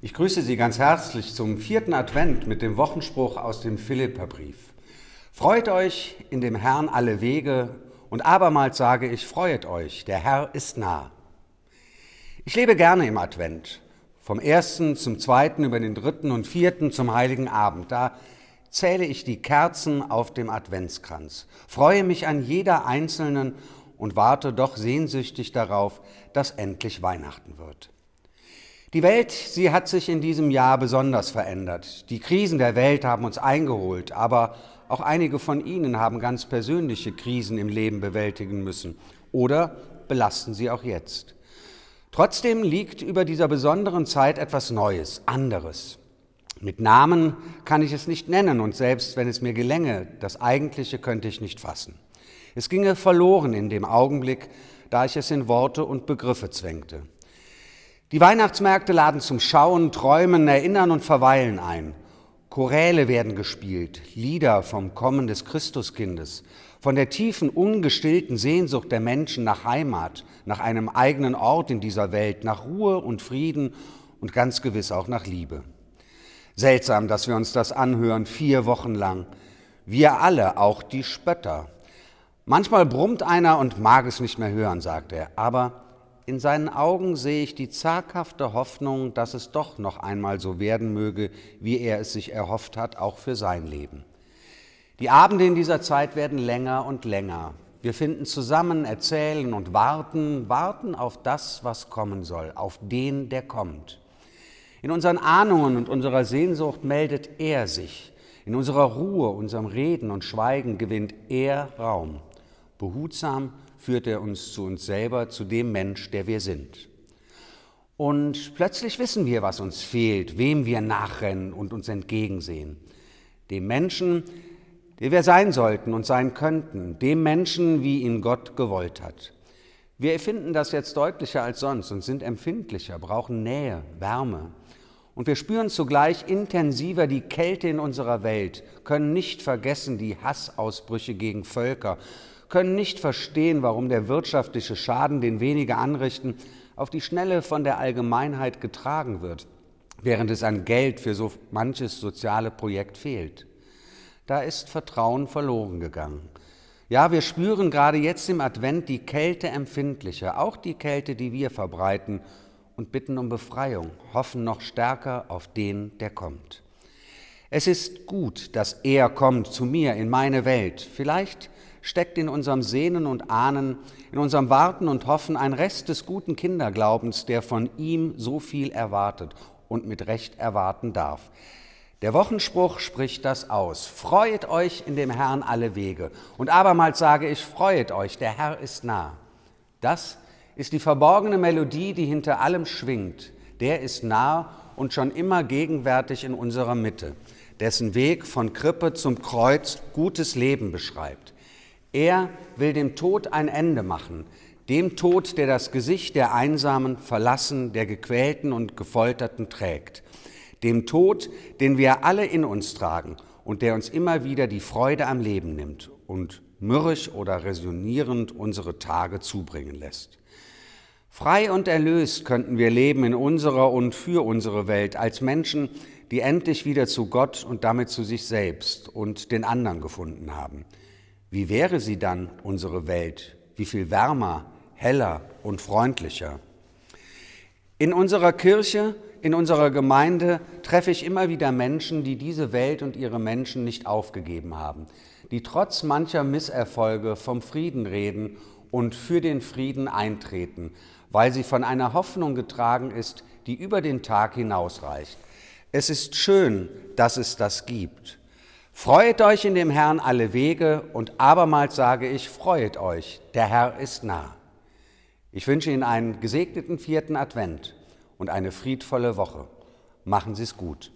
Ich grüße Sie ganz herzlich zum vierten Advent mit dem Wochenspruch aus dem Philipperbrief. Freut euch in dem Herrn alle Wege und abermals sage ich, freut euch, der Herr ist nah. Ich lebe gerne im Advent, vom ersten zum zweiten über den dritten und vierten zum heiligen Abend. Da zähle ich die Kerzen auf dem Adventskranz, freue mich an jeder einzelnen und warte doch sehnsüchtig darauf, dass endlich Weihnachten wird. Die Welt, sie hat sich in diesem Jahr besonders verändert. Die Krisen der Welt haben uns eingeholt, aber auch einige von Ihnen haben ganz persönliche Krisen im Leben bewältigen müssen oder belasten sie auch jetzt. Trotzdem liegt über dieser besonderen Zeit etwas Neues, anderes. Mit Namen kann ich es nicht nennen und selbst wenn es mir gelänge, das eigentliche könnte ich nicht fassen. Es ginge verloren in dem Augenblick, da ich es in Worte und Begriffe zwängte. Die Weihnachtsmärkte laden zum Schauen, Träumen, Erinnern und Verweilen ein. Choräle werden gespielt, Lieder vom Kommen des Christuskindes, von der tiefen, ungestillten Sehnsucht der Menschen nach Heimat, nach einem eigenen Ort in dieser Welt, nach Ruhe und Frieden und ganz gewiss auch nach Liebe. Seltsam, dass wir uns das anhören, vier Wochen lang. Wir alle, auch die Spötter. Manchmal brummt einer und mag es nicht mehr hören, sagt er, aber in seinen Augen sehe ich die zaghafte Hoffnung, dass es doch noch einmal so werden möge, wie er es sich erhofft hat, auch für sein Leben. Die Abende in dieser Zeit werden länger und länger. Wir finden zusammen, erzählen und warten, warten auf das, was kommen soll, auf den, der kommt. In unseren Ahnungen und unserer Sehnsucht meldet er sich. In unserer Ruhe, unserem Reden und Schweigen gewinnt er Raum. Behutsam führt er uns zu uns selber, zu dem Mensch, der wir sind. Und plötzlich wissen wir, was uns fehlt, wem wir nachrennen und uns entgegensehen. Dem Menschen, der wir sein sollten und sein könnten, dem Menschen, wie ihn Gott gewollt hat. Wir erfinden das jetzt deutlicher als sonst und sind empfindlicher, brauchen Nähe, Wärme. Und wir spüren zugleich intensiver die Kälte in unserer Welt, können nicht vergessen die Hassausbrüche gegen Völker, können nicht verstehen, warum der wirtschaftliche Schaden, den wenige anrichten, auf die Schnelle von der Allgemeinheit getragen wird, während es an Geld für so manches soziale Projekt fehlt. Da ist Vertrauen verloren gegangen. Ja, wir spüren gerade jetzt im Advent die Kälte empfindlicher, auch die Kälte, die wir verbreiten, und bitten um Befreiung, hoffen noch stärker auf den, der kommt. Es ist gut, dass er kommt zu mir in meine Welt. Vielleicht steckt in unserem Sehnen und Ahnen, in unserem Warten und Hoffen ein Rest des guten Kinderglaubens, der von ihm so viel erwartet und mit Recht erwarten darf. Der Wochenspruch spricht das aus. Freuet euch in dem Herrn alle Wege. Und abermals sage ich, freuet euch, der Herr ist nah. Das ist die verborgene Melodie, die hinter allem schwingt. Der ist nah und schon immer gegenwärtig in unserer Mitte, dessen Weg von Krippe zum Kreuz gutes Leben beschreibt. Er will dem Tod ein Ende machen, dem Tod, der das Gesicht der Einsamen, Verlassen, der Gequälten und Gefolterten trägt, dem Tod, den wir alle in uns tragen und der uns immer wieder die Freude am Leben nimmt und mürrisch oder resonierend unsere Tage zubringen lässt. Frei und erlöst könnten wir leben in unserer und für unsere Welt als Menschen, die endlich wieder zu Gott und damit zu sich selbst und den anderen gefunden haben. Wie wäre sie dann, unsere Welt? Wie viel wärmer, heller und freundlicher? In unserer Kirche, in unserer Gemeinde treffe ich immer wieder Menschen, die diese Welt und ihre Menschen nicht aufgegeben haben, die trotz mancher Misserfolge vom Frieden reden und für den Frieden eintreten, weil sie von einer Hoffnung getragen ist, die über den Tag hinausreicht. Es ist schön, dass es das gibt. Freut euch in dem Herrn alle Wege und abermals sage ich, freut euch, der Herr ist nah. Ich wünsche Ihnen einen gesegneten vierten Advent und eine friedvolle Woche. Machen Sie es gut.